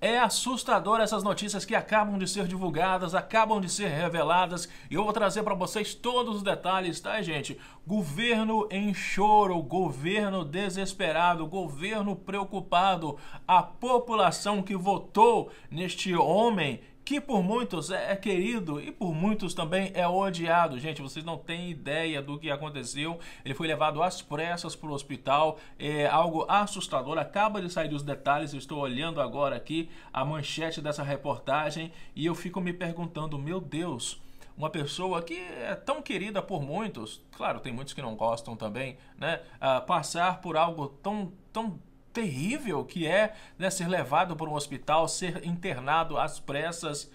É assustador essas notícias que acabam de ser divulgadas, acabam de ser reveladas e eu vou trazer para vocês todos os detalhes, tá, gente? Governo em choro, governo desesperado, governo preocupado, a população que votou neste homem que por muitos é, é querido e por muitos também é odiado. Gente, vocês não têm ideia do que aconteceu. Ele foi levado às pressas para o hospital, é algo assustador. Acaba de sair os detalhes, eu estou olhando agora aqui a manchete dessa reportagem e eu fico me perguntando, meu Deus, uma pessoa que é tão querida por muitos, claro, tem muitos que não gostam também, né? passar por algo tão, tão terrível que é né, ser levado para um hospital, ser internado às pressas.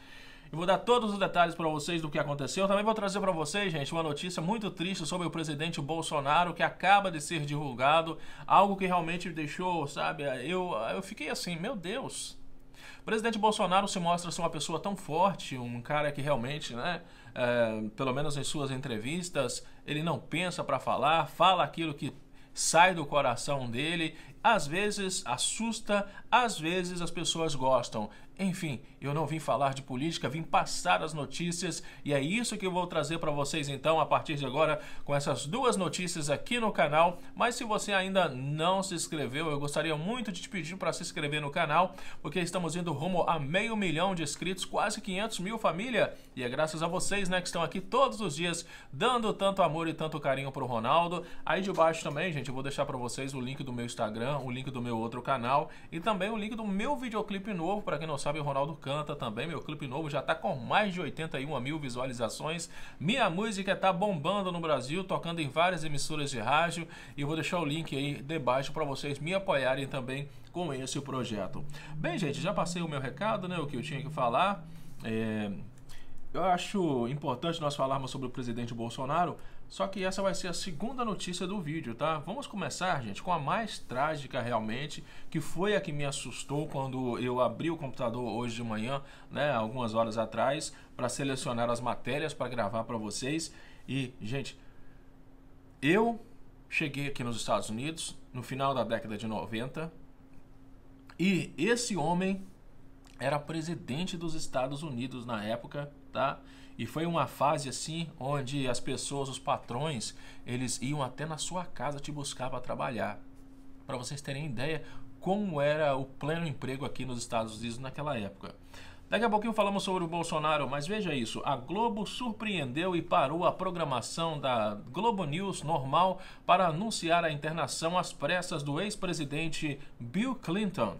Eu vou dar todos os detalhes para vocês do que aconteceu. Também vou trazer para vocês, gente, uma notícia muito triste sobre o presidente Bolsonaro que acaba de ser divulgado, algo que realmente deixou, sabe, eu, eu fiquei assim, meu Deus. O presidente Bolsonaro se mostra ser uma pessoa tão forte, um cara que realmente, né, é, pelo menos em suas entrevistas, ele não pensa para falar, fala aquilo que sai do coração dele às vezes assusta, às vezes as pessoas gostam. Enfim, eu não vim falar de política, vim passar as notícias e é isso que eu vou trazer para vocês então a partir de agora com essas duas notícias aqui no canal. Mas se você ainda não se inscreveu, eu gostaria muito de te pedir para se inscrever no canal, porque estamos indo rumo a meio milhão de inscritos, quase 500 mil família. E é graças a vocês, né, que estão aqui todos os dias dando tanto amor e tanto carinho para o Ronaldo. Aí de baixo também, gente, eu vou deixar para vocês o link do meu Instagram Instagram, o link do meu outro canal e também o link do meu videoclipe novo. Para quem não sabe, o Ronaldo canta também. Meu clipe novo já está com mais de 81 mil visualizações. Minha música está bombando no Brasil, tocando em várias emissoras de rádio. E vou deixar o link aí debaixo para vocês me apoiarem também com esse projeto. Bem, gente, já passei o meu recado, né? O que eu tinha que falar. É... Eu acho importante nós falarmos sobre o presidente Bolsonaro, só que essa vai ser a segunda notícia do vídeo, tá? Vamos começar, gente, com a mais trágica realmente, que foi a que me assustou quando eu abri o computador hoje de manhã, né, algumas horas atrás, para selecionar as matérias para gravar para vocês. E, gente, eu cheguei aqui nos Estados Unidos no final da década de 90 e esse homem era presidente dos Estados Unidos na época, tá? E foi uma fase assim onde as pessoas, os patrões, eles iam até na sua casa te buscar para trabalhar. Para vocês terem ideia como era o pleno emprego aqui nos Estados Unidos naquela época. Daqui a pouquinho falamos sobre o Bolsonaro, mas veja isso: a Globo surpreendeu e parou a programação da Globo News normal para anunciar a internação às pressas do ex-presidente Bill Clinton.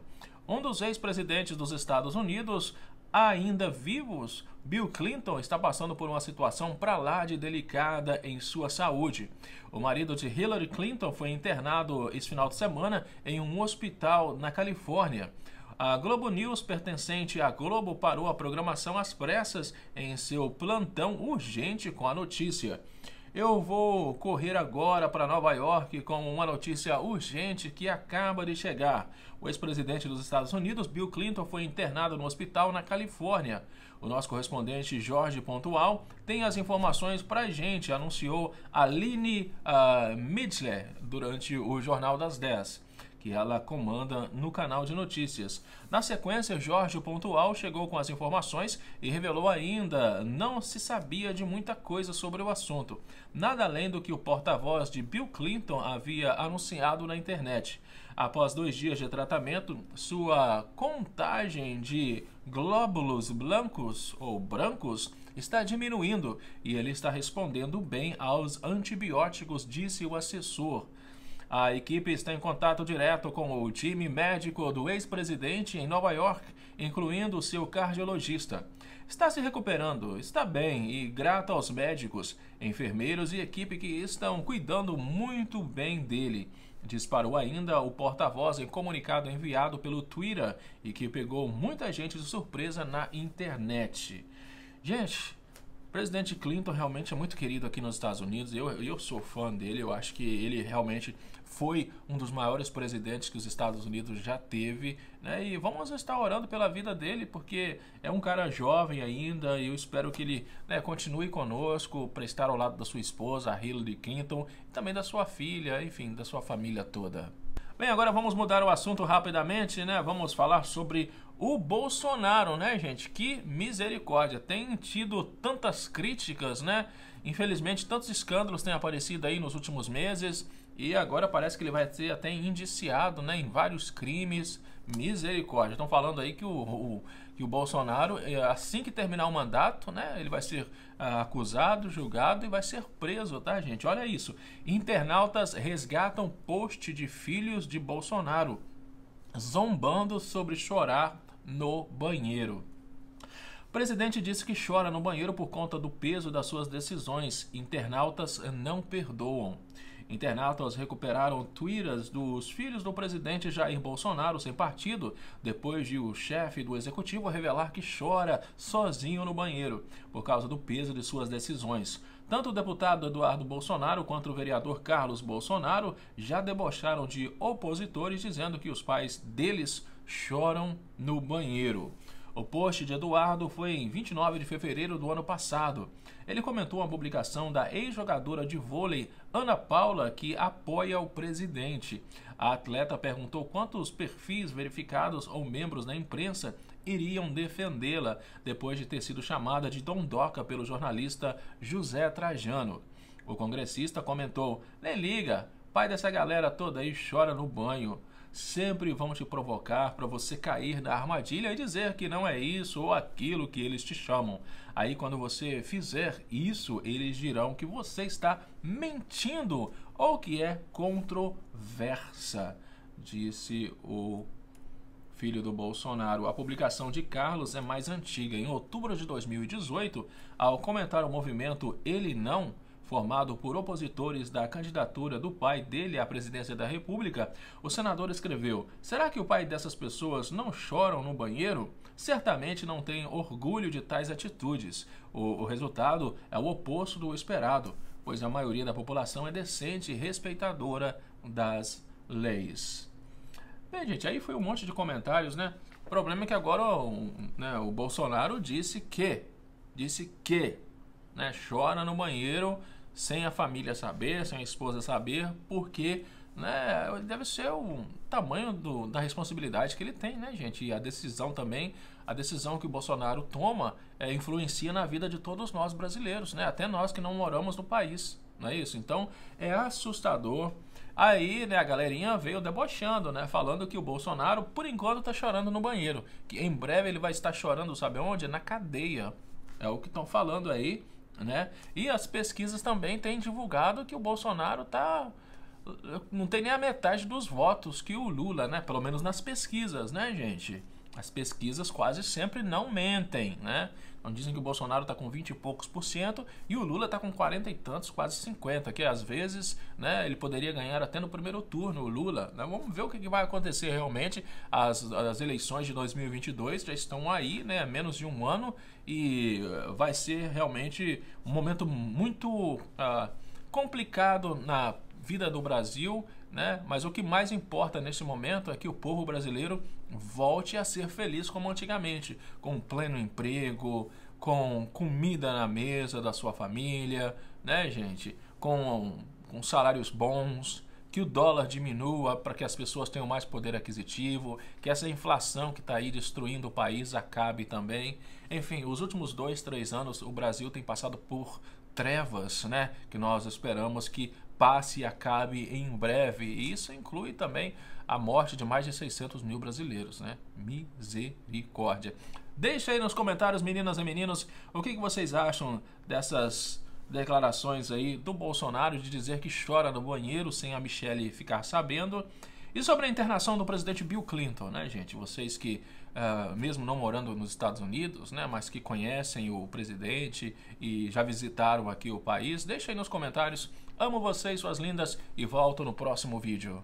Um dos ex-presidentes dos Estados Unidos ainda vivos. Bill Clinton está passando por uma situação para lá de delicada em sua saúde. O marido de Hillary Clinton foi internado esse final de semana em um hospital na Califórnia. A Globo News, pertencente à Globo, parou a programação às pressas em seu plantão urgente com a notícia. Eu vou correr agora para Nova York com uma notícia urgente que acaba de chegar. O ex-presidente dos Estados Unidos, Bill Clinton, foi internado no hospital na Califórnia. O nosso correspondente Jorge Pontual tem as informações para a gente, anunciou Aline uh, Midler durante o Jornal das 10 que ela comanda no canal de notícias. Na sequência, Jorge Pontual chegou com as informações e revelou ainda não se sabia de muita coisa sobre o assunto, nada além do que o porta-voz de Bill Clinton havia anunciado na internet. Após dois dias de tratamento, sua contagem de glóbulos blancos ou brancos está diminuindo e ele está respondendo bem aos antibióticos, disse o assessor. A equipe está em contato direto com o time médico do ex-presidente em Nova York, incluindo seu cardiologista. Está se recuperando, está bem e grato aos médicos, enfermeiros e equipe que estão cuidando muito bem dele. Disparou ainda o porta-voz em comunicado enviado pelo Twitter e que pegou muita gente de surpresa na internet. Gente, presidente Clinton realmente é muito querido aqui nos Estados Unidos. Eu, eu sou fã dele. Eu acho que ele realmente foi um dos maiores presidentes que os Estados Unidos já teve. Né? E vamos estar orando pela vida dele, porque é um cara jovem ainda. E eu espero que ele né, continue conosco, para estar ao lado da sua esposa, Hillary Clinton, e também da sua filha, enfim, da sua família toda. Bem, agora vamos mudar o assunto rapidamente, né? Vamos falar sobre o Bolsonaro, né, gente? Que misericórdia. Tem tido tantas críticas, né? Infelizmente, tantos escândalos têm aparecido aí nos últimos meses. E agora parece que ele vai ser até indiciado, né? Em vários crimes. Misericórdia. Estão falando aí que o, o, que o Bolsonaro, eh, assim que terminar o mandato, né? Ele vai ser ah, acusado, julgado e vai ser preso, tá, gente? Olha isso. Internautas resgatam post de filhos de Bolsonaro zombando sobre chorar no banheiro. O presidente disse que chora no banheiro por conta do peso das suas decisões. Internautas não perdoam. Internautas recuperaram tweets dos filhos do presidente Jair Bolsonaro sem partido, depois de o chefe do executivo revelar que chora sozinho no banheiro por causa do peso de suas decisões. Tanto o deputado Eduardo Bolsonaro quanto o vereador Carlos Bolsonaro já debocharam de opositores dizendo que os pais deles choram no banheiro. O post de Eduardo foi em 29 de fevereiro do ano passado. Ele comentou uma publicação da ex-jogadora de vôlei Ana Paula que apoia o presidente. A atleta perguntou quantos perfis verificados ou membros da imprensa iriam defendê-la depois de ter sido chamada de dondoca pelo jornalista José Trajano. O congressista comentou: "Nem liga, pai dessa galera toda aí chora no banho sempre vão te provocar para você cair na armadilha e dizer que não é isso ou aquilo que eles te chamam. Aí, quando você fizer isso, eles dirão que você está mentindo ou que é controversa, disse o filho do Bolsonaro. A publicação de Carlos é mais antiga. Em outubro de 2018, ao comentar o movimento Ele Não formado por opositores da candidatura do pai dele à presidência da República, o senador escreveu: Será que o pai dessas pessoas não choram no banheiro? Certamente não tem orgulho de tais atitudes. O, o resultado é o oposto do esperado, pois a maioria da população é decente e respeitadora das leis. Bem, gente, aí foi um monte de comentários, né? O problema é que agora o, né, o Bolsonaro disse que, disse que, né, chora no banheiro sem a família saber, sem a esposa saber, porque né, deve ser o tamanho do, da responsabilidade que ele tem, né, gente? E a decisão também, a decisão que o Bolsonaro toma, é, influencia na vida de todos nós brasileiros, né? Até nós que não moramos no país, não é isso? Então é assustador. Aí, né, a galerinha veio debochando, né, falando que o Bolsonaro, por enquanto, tá chorando no banheiro, que em breve ele vai estar chorando, sabe onde? Na cadeia. É o que estão falando aí. Né? E as pesquisas também têm divulgado que o Bolsonaro tá não tem nem a metade dos votos que o Lula, né? Pelo menos nas pesquisas, né, gente? as pesquisas quase sempre não mentem, né? Então dizem que o Bolsonaro está com 20 e poucos por cento e o Lula está com 40 e tantos, quase 50, que às vezes né, ele poderia ganhar até no primeiro turno, o Lula. Né? Vamos ver o que, que vai acontecer realmente. As, as eleições de 2022 já estão aí, né? Menos de um ano e eh, vai ser realmente um momento muito ah, complicado na vida do Brasil né? Mas o que mais importa neste momento é que o povo brasileiro volte a ser feliz como antigamente, com pleno emprego, com comida na mesa da sua família, né, gente? Com, com salários bons, que o dólar diminua para que as pessoas tenham mais poder aquisitivo, que essa inflação que está aí destruindo o país acabe também. Enfim, os últimos dois, três anos o Brasil tem passado por trevas, né? Que nós esperamos que passe e acabe em breve. E isso inclui também a morte de mais de 600 mil brasileiros, né? Misericórdia. Deixa aí nos comentários, meninas e meninos, o que, que vocês acham dessas declarações aí do Bolsonaro de dizer que chora no banheiro sem a Michelle ficar sabendo. E sobre a internação do presidente Bill Clinton, né, gente? Vocês que, uh, mesmo não morando nos Estados Unidos, né, mas que conhecem o presidente e já visitaram aqui o país, deixa aí nos comentários Amo vocês, suas lindas, e volto no próximo vídeo.